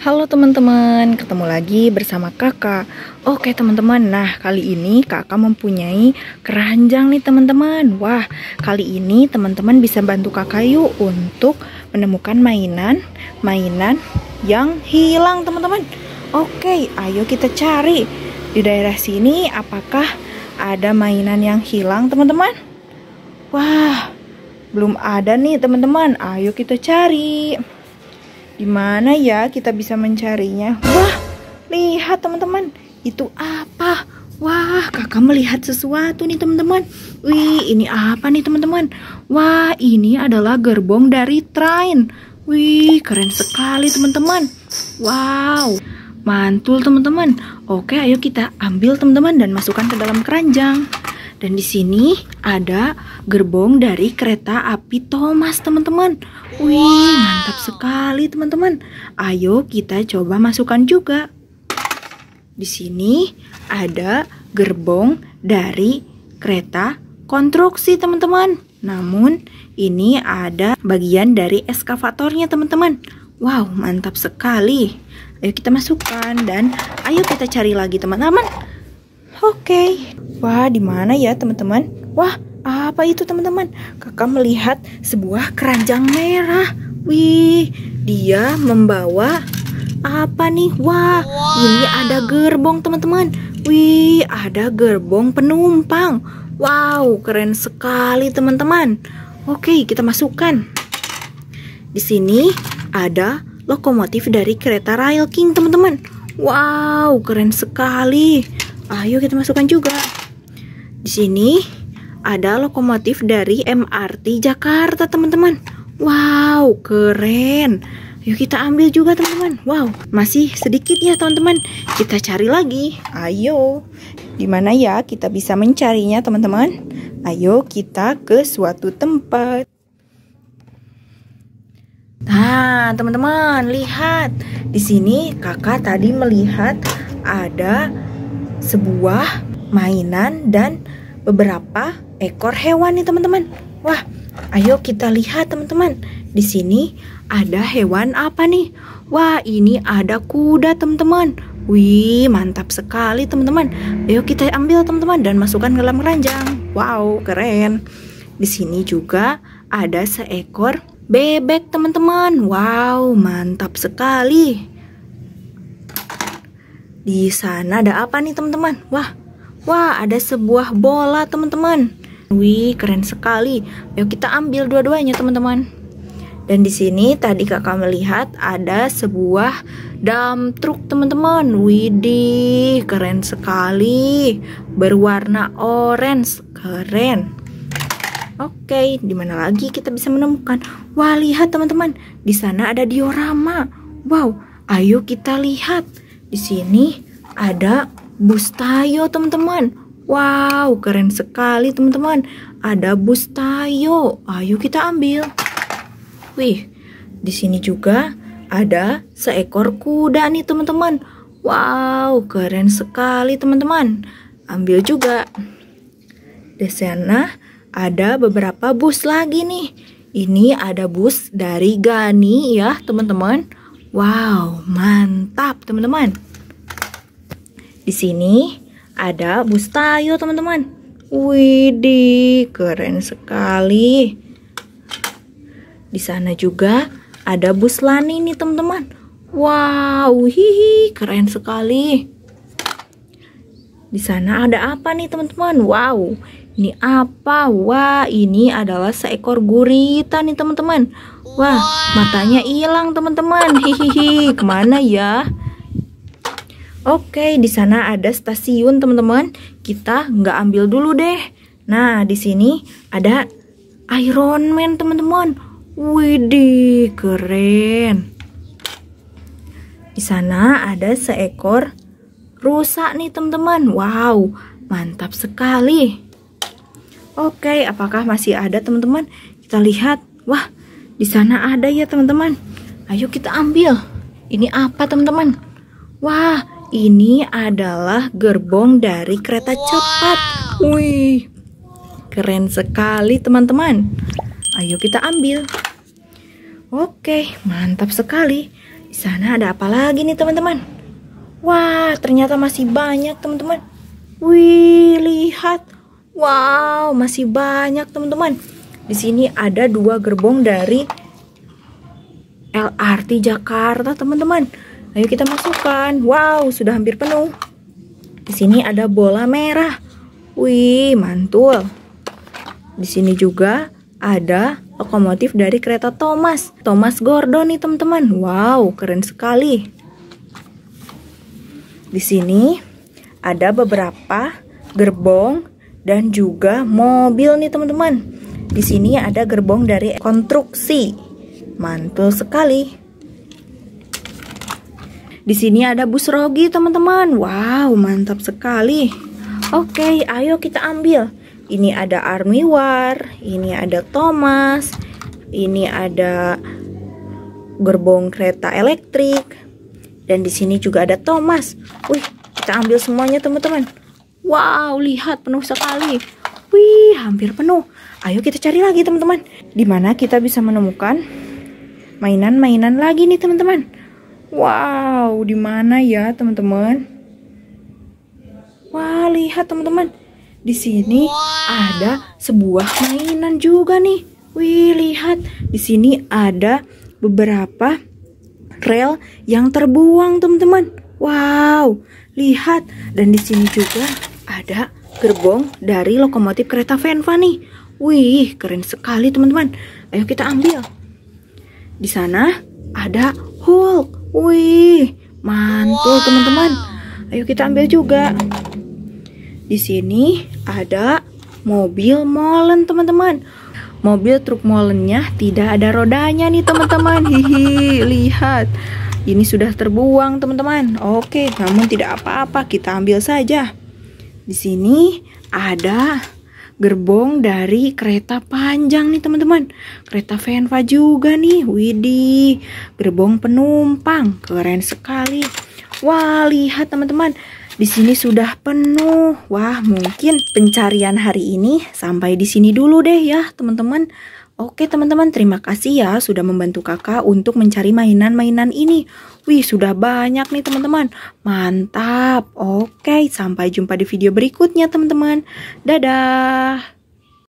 Halo teman-teman, ketemu lagi bersama kakak Oke teman-teman, nah kali ini kakak mempunyai keranjang nih teman-teman Wah, kali ini teman-teman bisa bantu kakak yuk untuk menemukan mainan-mainan yang hilang teman-teman Oke, ayo kita cari di daerah sini apakah ada mainan yang hilang teman-teman Wah, belum ada nih teman-teman, ayo kita cari di mana ya kita bisa mencarinya? Wah, lihat teman-teman, itu apa? Wah, kakak melihat sesuatu nih teman-teman. Wih, ini apa nih teman-teman? Wah, ini adalah gerbong dari train. Wih, keren sekali teman-teman. Wow, mantul teman-teman. Oke, ayo kita ambil teman-teman dan masukkan ke dalam keranjang. Dan di sini ada gerbong dari kereta api Thomas teman-teman. Wih, Mantap sekali teman-teman. Ayo kita coba masukkan juga. Di sini ada gerbong dari kereta konstruksi teman-teman. Namun ini ada bagian dari eskavatornya teman-teman. Wow, mantap sekali. Ayo kita masukkan dan ayo kita cari lagi teman-teman. Oke. Okay. Wah, di mana ya teman-teman? Wah, apa itu teman-teman? Kakak melihat sebuah keranjang merah. Wih, dia membawa apa nih? Wah, wow. ini ada gerbong teman-teman. Wih, ada gerbong penumpang. Wow, keren sekali teman-teman. Oke, kita masukkan. Di sini ada lokomotif dari kereta Rail King teman-teman. Wow, keren sekali. Ayo kita masukkan juga. Di sini ada lokomotif dari MRT Jakarta teman-teman. Wow, keren. Yuk kita ambil juga teman-teman. Wow, masih sedikit ya teman-teman. Kita cari lagi. Ayo. Di mana ya kita bisa mencarinya teman-teman? Ayo kita ke suatu tempat. Nah, teman-teman, lihat. Di sini kakak tadi melihat ada sebuah mainan dan beberapa ekor hewan nih teman-teman. Wah, Ayo kita lihat teman-teman. Di sini ada hewan apa nih? Wah, ini ada kuda teman-teman. Wih, mantap sekali teman-teman. Ayo kita ambil teman-teman dan masukkan ke dalam keranjang. Wow, keren. Di sini juga ada seekor bebek teman-teman. Wow, mantap sekali. Di sana ada apa nih teman-teman? Wah, wah ada sebuah bola teman-teman. Wih, keren sekali. Yuk kita ambil dua-duanya, teman-teman. Dan di sini tadi kakak melihat ada sebuah dump truck teman-teman. Widih, keren sekali. Berwarna orange, keren. Oke, di mana lagi kita bisa menemukan? Wah, lihat teman-teman, di sana ada diorama. Wow, ayo kita lihat. Di sini ada bus tayo, teman-teman. Wow, keren sekali teman-teman. Ada bus Tayo. Ayo kita ambil. Wih, di sini juga ada seekor kuda nih teman-teman. Wow, keren sekali teman-teman. Ambil juga. Di sana ada beberapa bus lagi nih. Ini ada bus dari Gani ya teman-teman. Wow, mantap teman-teman. Di sini ada bus tayo teman-teman widih keren sekali di sana juga ada bus lani nih teman-teman wow hihi keren sekali di sana ada apa nih teman-teman wow ini apa? Wah, ini adalah seekor gurita nih teman-teman. Wah, matanya hilang teman-teman. Hihihi, kemana ya? Oke, di sana ada stasiun teman-teman. Kita nggak ambil dulu deh. Nah, di sini ada Iron Man teman-teman. Widih, keren. Di sana ada seekor rusa nih teman-teman. Wow, mantap sekali. Oke, apakah masih ada teman-teman? Kita lihat. Wah, di sana ada ya teman-teman. Ayo kita ambil. Ini apa teman-teman? Wah, ini adalah gerbong dari kereta cepat. Wih, keren sekali teman-teman. Ayo kita ambil. Oke, mantap sekali. Di sana ada apa lagi nih teman-teman? Wah, ternyata masih banyak teman-teman. Wih, lihat. Wow, masih banyak teman-teman. Di sini ada dua gerbong dari LRT Jakarta teman-teman Ayo kita masukkan. Wow, sudah hampir penuh. Di sini ada bola merah. Wih, mantul. Di sini juga ada lokomotif dari kereta Thomas. Thomas Gordon nih, teman-teman. Wow, keren sekali. Di sini ada beberapa gerbong dan juga mobil nih, teman-teman. Di sini ada gerbong dari konstruksi. Mantul sekali. Di sini ada bus rogi teman-teman. Wow, mantap sekali. Oke, ayo kita ambil. Ini ada army war ini ada Thomas, ini ada gerbong kereta elektrik. Dan di sini juga ada Thomas. Wih, kita ambil semuanya teman-teman. Wow, lihat penuh sekali. Wih, hampir penuh. Ayo kita cari lagi teman-teman. Di mana kita bisa menemukan mainan-mainan lagi nih teman-teman. Wow, di mana ya, teman-teman? Wah, lihat teman-teman. Di sini wow. ada sebuah mainan juga nih. Wih, lihat. Di sini ada beberapa rel yang terbuang, teman-teman. Wow, lihat. Dan di sini juga ada gerbong dari lokomotif kereta Venva nih. Wih, keren sekali, teman-teman. Ayo kita ambil. Di sana ada Hulk Wih, mantul teman-teman. Wow. Ayo kita ambil juga. Di sini ada mobil molen teman-teman. Mobil truk molennya tidak ada rodanya nih teman-teman. Hihi, lihat. Ini sudah terbuang teman-teman. Oke, namun tidak apa-apa, kita ambil saja. Di sini ada gerbong dari kereta panjang nih teman-teman kereta Venva juga nih widih gerbong penumpang keren sekali wah lihat teman-teman di sini sudah penuh wah mungkin pencarian hari ini sampai di sini dulu deh ya teman-teman Oke teman-teman, terima kasih ya sudah membantu kakak untuk mencari mainan-mainan ini. Wih, sudah banyak nih teman-teman. Mantap. Oke, sampai jumpa di video berikutnya teman-teman. Dadah.